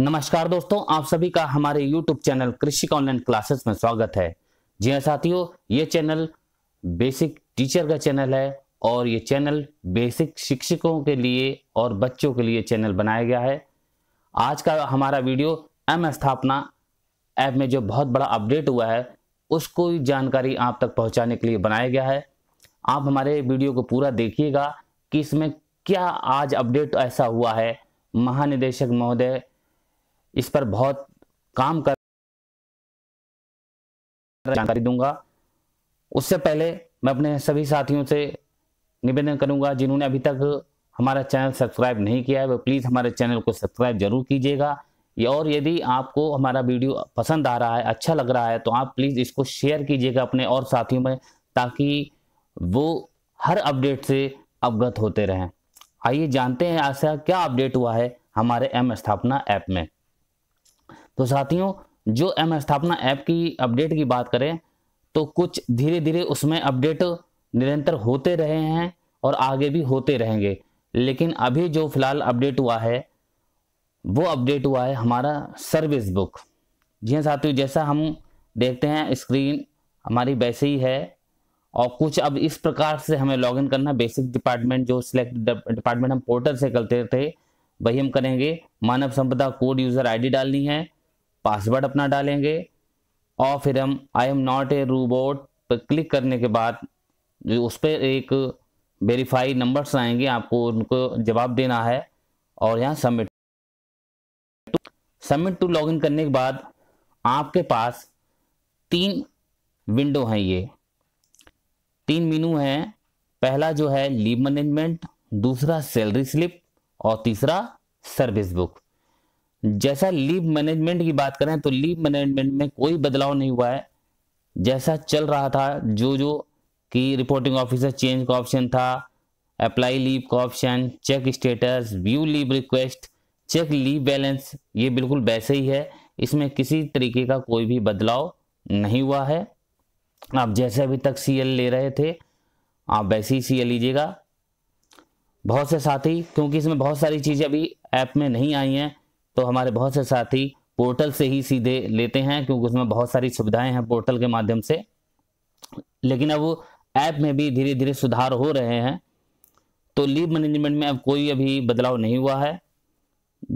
नमस्कार दोस्तों आप सभी का हमारे YouTube channel Krishi online classes में स्वागत है जी हाँ साथियों ये चैनल बेसिक टीचर का चैनल है और ये चैनल बेसिक शिक्षकों के लिए और बच्चों के लिए चैनल बनाया गया है आज का हमारा वीडियो एम स्थापना ऐप में जो बहुत बड़ा अपडेट हुआ है उसको जानकारी आप तक पहुँचाने के लिए बनाया गया है आप हमारे वीडियो को पूरा देखिएगा कि इसमें क्या आज अपडेट ऐसा हुआ है महानिदेशक महोदय इस पर बहुत काम कर जानकारी दूंगा उससे पहले मैं अपने सभी साथियों से निवेदन करूंगा जिन्होंने अभी तक हमारा चैनल सब्सक्राइब नहीं किया है वो प्लीज़ हमारे चैनल को सब्सक्राइब जरूर कीजिएगा और यदि आपको हमारा वीडियो पसंद आ रहा है अच्छा लग रहा है तो आप प्लीज़ इसको शेयर कीजिएगा अपने और साथियों में ताकि वो हर अपडेट से अवगत होते रहें आइए जानते हैं ऐसा क्या अपडेट हुआ है हमारे एम स्थापना ऐप में तो साथियों जो एम स्थापना ऐप की अपडेट की बात करें तो कुछ धीरे धीरे उसमें अपडेट निरंतर होते रहे हैं और आगे भी होते रहेंगे लेकिन अभी जो फिलहाल अपडेट हुआ है वो अपडेट हुआ है हमारा सर्विस बुक जी हाँ साथियों जैसा हम देखते हैं स्क्रीन हमारी वैसे ही है और कुछ अब इस प्रकार से हमें लॉगिन करना बेसिक डिपार्टमेंट जो सिलेक्ट डिपार्टमेंट हम पोर्टल से करते थे वही हम करेंगे मानव संपदा कोड यूज़र आईडी डालनी है पासवर्ड अपना डालेंगे और फिर हम I am not a robot पर क्लिक करने के बाद जो उस पर एक वेरीफाई नंबर्स आएंगे आपको उनको जवाब देना है और यहाँ सबमिट सबमिट टू लॉगिन करने के बाद आपके पास तीन विंडो हैं ये तीन मीनू हैं पहला जो है लीव मैनेजमेंट दूसरा सैलरी स्लिप और तीसरा सर्विस बुक जैसा लीव मैनेजमेंट की बात करें तो लीव मैनेजमेंट में कोई बदलाव नहीं हुआ है जैसा चल रहा था जो जो कि रिपोर्टिंग ऑफिसर चेंज का ऑप्शन था अप्लाई लीव का option check status view leave request check leave balance ये बिल्कुल वैसे ही है इसमें किसी तरीके का कोई भी बदलाव नहीं हुआ है आप जैसे अभी तक सी ले रहे थे आप वैसे ही सीएल लीजिएगा बहुत से साथी क्योंकि इसमें बहुत सारी चीज़ें अभी ऐप में नहीं आई हैं तो हमारे बहुत से साथी पोर्टल से ही सीधे लेते हैं क्योंकि उसमें बहुत सारी सुविधाएं हैं पोर्टल के माध्यम से लेकिन अब ऐप में भी धीरे धीरे सुधार हो रहे हैं तो लीव मैनेजमेंट में अब कोई अभी बदलाव नहीं हुआ है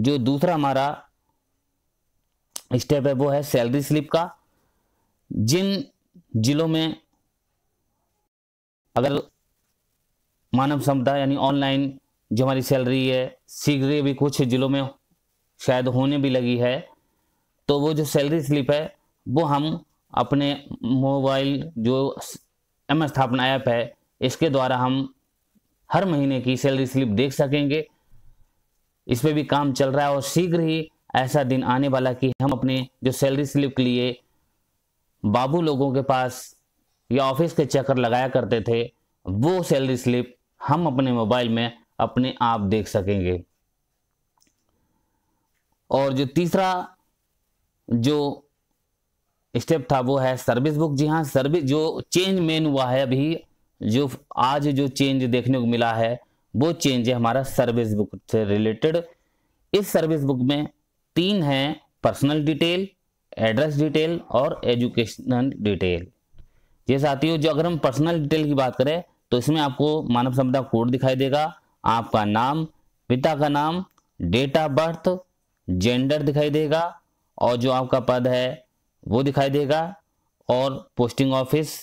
जो दूसरा हमारा स्टेप है वो है सैलरी स्लिप का जिन जिलों में अगर मानव समुदाय यानी ऑनलाइन जो हमारी सैलरी है शीघ्र भी कुछ जिलों में शायद होने भी लगी है तो वो जो सैलरी स्लिप है वो हम अपने मोबाइल जो एम स्थापना ऐप है इसके द्वारा हम हर महीने की सैलरी स्लिप देख सकेंगे इस पर भी काम चल रहा है और शीघ्र ही ऐसा दिन आने वाला कि हम अपने जो सैलरी स्लिप के लिए बाबू लोगों के पास या ऑफिस के चक्कर लगाया करते थे वो सैलरी स्लिप हम अपने मोबाइल में अपने आप देख सकेंगे और जो तीसरा जो स्टेप था वो है सर्विस बुक जी हाँ सर्विस जो चेंज मेन हुआ है अभी जो आज जो चेंज देखने को मिला है वो चेंज है हमारा सर्विस बुक से रिलेटेड इस सर्विस बुक में तीन हैं पर्सनल डिटेल एड्रेस डिटेल और एजुकेशनल डिटेल ये साथियों जो अगर हम पर्सनल डिटेल की बात करें तो इसमें आपको मानव संपदा कोड दिखाई देगा आपका नाम पिता का नाम डेट ऑफ बर्थ जेंडर दिखाई देगा और जो आपका पद है वो दिखाई देगा और पोस्टिंग ऑफिस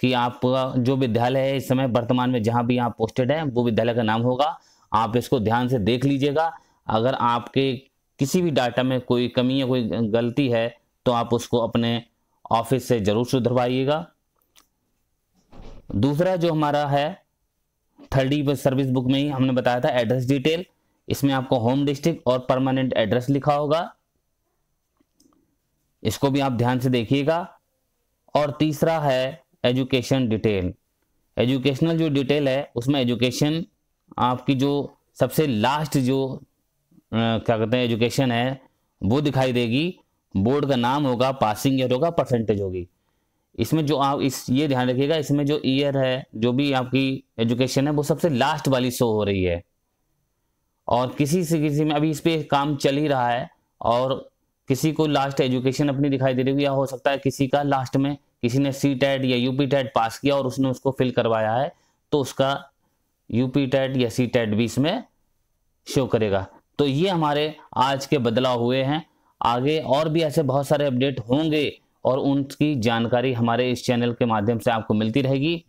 कि आपका जो विद्यालय है इस समय वर्तमान में जहाँ भी आप पोस्टेड हैं वो विद्यालय का नाम होगा आप इसको ध्यान से देख लीजिएगा अगर आपके किसी भी डाटा में कोई कमी या कोई गलती है तो आप उसको अपने ऑफिस से ज़रूर सुधरवाइएगा दूसरा जो हमारा है थर्डी सर्विस बुक में ही हमने बताया था एड्रेस डिटेल इसमें आपको होम डिस्ट्रिक्ट और परमानेंट एड्रेस लिखा होगा इसको भी आप ध्यान से देखिएगा और तीसरा है एजुकेशन डिटेल एजुकेशनल जो डिटेल है उसमें एजुकेशन आपकी जो सबसे लास्ट जो क्या कहते हैं एजुकेशन है वो दिखाई देगी बोर्ड का नाम होगा पासिंग ईयर होगा परसेंटेज होगी इसमें जो आप इस ये ध्यान रखिएगा इसमें जो ईयर है जो भी आपकी एजुकेशन है वो सबसे लास्ट वाली शो हो रही है और किसी से किसी में अभी इस पर काम चल ही रहा है और किसी को लास्ट एजुकेशन अपनी दिखाई दे रही है या हो सकता है किसी का लास्ट में किसी ने सी टेट e या यूपी टेट पास किया और उसने उसको फिल करवाया है तो उसका यूपी टेट e या सी टेट e भी इसमें शो करेगा तो ये हमारे आज के बदलाव हुए हैं आगे और भी ऐसे बहुत सारे अपडेट होंगे और उनकी जानकारी हमारे इस चैनल के माध्यम से आपको मिलती रहेगी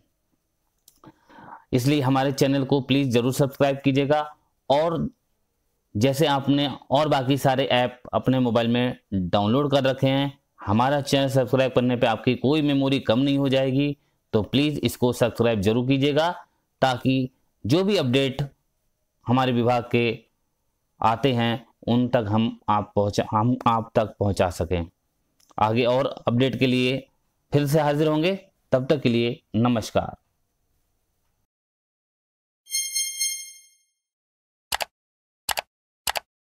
इसलिए हमारे चैनल को प्लीज़ ज़रूर सब्सक्राइब कीजिएगा और जैसे आपने और बाकी सारे ऐप अपने मोबाइल में डाउनलोड कर रखे हैं हमारा चैनल सब्सक्राइब करने पे आपकी कोई मेमोरी कम नहीं हो जाएगी तो प्लीज़ इसको सब्सक्राइब जरूर कीजिएगा ताकि जो भी अपडेट हमारे विभाग के आते हैं उन तक हम आप पहुंचा हम आप तक पहुँचा सकें आगे और अपडेट के लिए फिर से हाजिर होंगे तब तक के लिए नमस्कार